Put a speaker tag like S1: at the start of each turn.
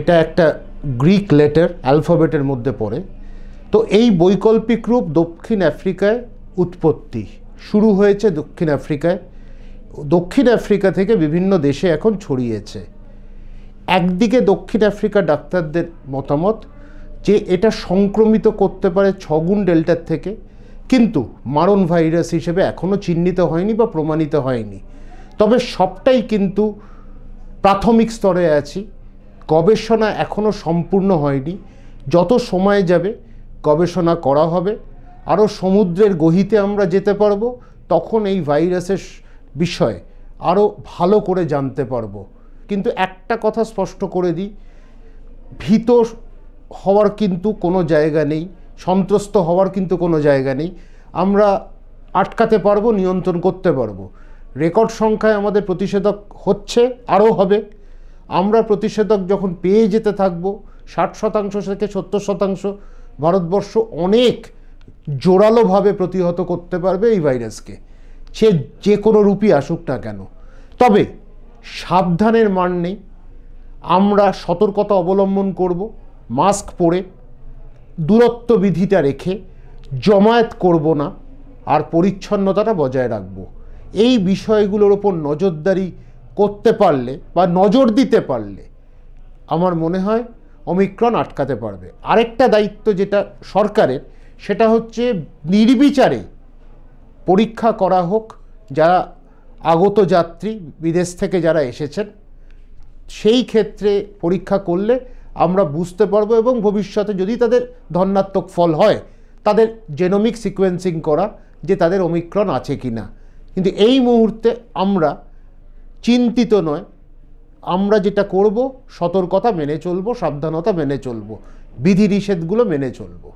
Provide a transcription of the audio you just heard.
S1: এটা একটা Greek letter অ্যালফাবেটের মধ্যে পড়ে তো এই বৈকল্পিক রূপ দক্ষিণ আফ্রিকায় উৎপত্তি শুরু হয়েছে দক্ষিণ আফ্রিকায় দক্ষিণ আফ্রিকা থেকে বিভিন্ন দেশে এখন ছড়িয়েছে একদিকে দক্ষিণ আফ্রিকা ডাক্তারদের মতামত যে এটা সংক্রমিত করতে পারে ছগুণ ডেল্টার থেকে কিন্তু মারণ ভাইরাস হিসেবে এখনও চিহ্নিত হয়নি বা প্রমাণিত হয়নি তবে সবটাই কিন্তু প্রাথমিক স্তরে আছি গবেষণা এখনও সম্পূর্ণ হয়নি যত সময় যাবে গবেষণা করা হবে আরও সমুদ্রের গহিতে আমরা যেতে পারবো তখন এই ভাইরাসের বিষয়ে আরও ভালো করে জানতে পারবো কিন্তু একটা কথা স্পষ্ট করে দিই ভীত হওয়ার কিন্তু কোনো জায়গা নেই সন্ত্রস্ত হওয়ার কিন্তু কোনো জায়গা নেই আমরা আটকাতে পারবো নিয়ন্ত্রণ করতে পারবো রেকর্ড সংখ্যায় আমাদের প্রতিষেধক হচ্ছে আরও হবে আমরা প্রতিষেধক যখন পেয়ে যেতে থাকব ষাট শতাংশ থেকে সত্তর শতাংশ ভারতবর্ষ অনেক জোরালোভাবে প্রতিহত করতে পারবে এই ভাইরাসকে সে যে কোনো রূপই আসুক না কেন তবে সাবধানের মান নেই আমরা সতর্কতা অবলম্বন করব মাস্ক পরে দূরত্ব বিধিটা রেখে জমায়েত করব না আর পরিচ্ছন্নতাটা বজায় রাখব এই বিষয়গুলোর ওপর নজরদারি করতে পারলে বা নজর দিতে পারলে আমার মনে হয় অমিক্রণ আটকাতে পারবে আরেকটা দায়িত্ব যেটা সরকারের সেটা হচ্ছে নির্বিচারে পরীক্ষা করা হোক যারা আগত যাত্রী বিদেশ থেকে যারা এসেছেন সেই ক্ষেত্রে পরীক্ষা করলে আমরা বুঝতে পারবো এবং ভবিষ্যতে যদি তাদের ধন্যাত্মক ফল হয় তাদের জেনোমিক সিকোয়েন্সিং করা যে তাদের অমিক্রণ আছে কি না কিন্তু এই মুহূর্তে আমরা চিন্তিত নয় আমরা যেটা করব সতর্কতা মেনে চলব সাবধানতা মেনে চলব বিধি নিষেধগুলো মেনে চলবো